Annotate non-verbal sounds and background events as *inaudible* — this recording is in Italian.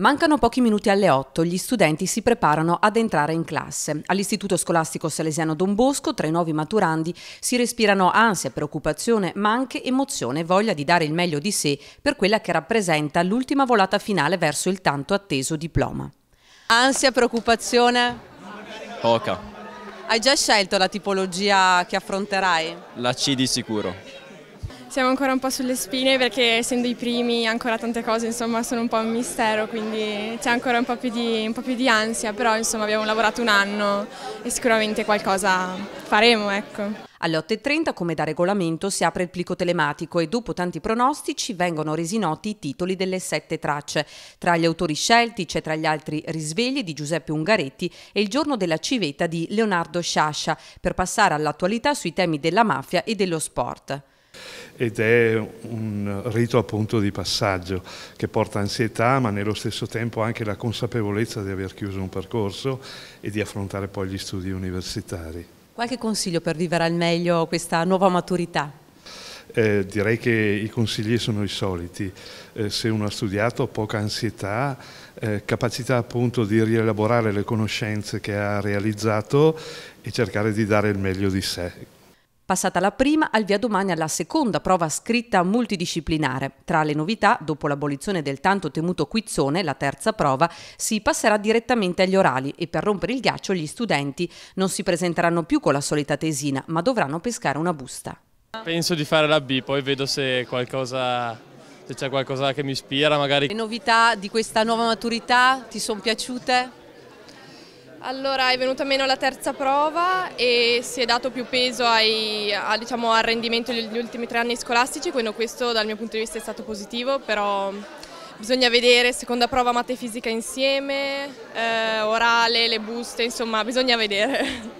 Mancano pochi minuti alle 8, gli studenti si preparano ad entrare in classe. All'Istituto Scolastico Salesiano Don Bosco, tra i nuovi maturandi, si respirano ansia, preoccupazione, ma anche emozione e voglia di dare il meglio di sé per quella che rappresenta l'ultima volata finale verso il tanto atteso diploma. Ansia, preoccupazione? Poca. Hai già scelto la tipologia che affronterai? La C di sicuro. Siamo ancora un po' sulle spine perché essendo i primi ancora tante cose insomma sono un po' un mistero quindi c'è ancora un po, di, un po' più di ansia però insomma abbiamo lavorato un anno e sicuramente qualcosa faremo ecco. Alle 8.30, come da regolamento, si apre il plico telematico e dopo tanti pronostici vengono resi noti i titoli delle sette tracce. Tra gli autori scelti c'è tra gli altri Risvegli di Giuseppe Ungaretti e Il giorno della civetta di Leonardo Sciascia, per passare all'attualità sui temi della mafia e dello sport ed è un rito appunto di passaggio che porta ansietà ma nello stesso tempo anche la consapevolezza di aver chiuso un percorso e di affrontare poi gli studi universitari. Qualche consiglio per vivere al meglio questa nuova maturità? Eh, direi che i consigli sono i soliti, eh, se uno ha studiato poca ansietà, eh, capacità appunto di rielaborare le conoscenze che ha realizzato e cercare di dare il meglio di sé, Passata la prima, al via domani alla seconda prova scritta multidisciplinare. Tra le novità, dopo l'abolizione del tanto temuto quizzone, la terza prova, si passerà direttamente agli orali e per rompere il ghiaccio gli studenti non si presenteranno più con la solita tesina, ma dovranno pescare una busta. Penso di fare la B, poi vedo se qualcosa se c'è qualcosa che mi ispira magari. Le novità di questa nuova maturità ti sono piaciute? Allora è venuta meno la terza prova e si è dato più peso ai, a, diciamo, al rendimento degli ultimi tre anni scolastici, quindi questo dal mio punto di vista è stato positivo, però bisogna vedere seconda prova matte fisica insieme, eh, orale, le buste, insomma bisogna vedere. *laughs*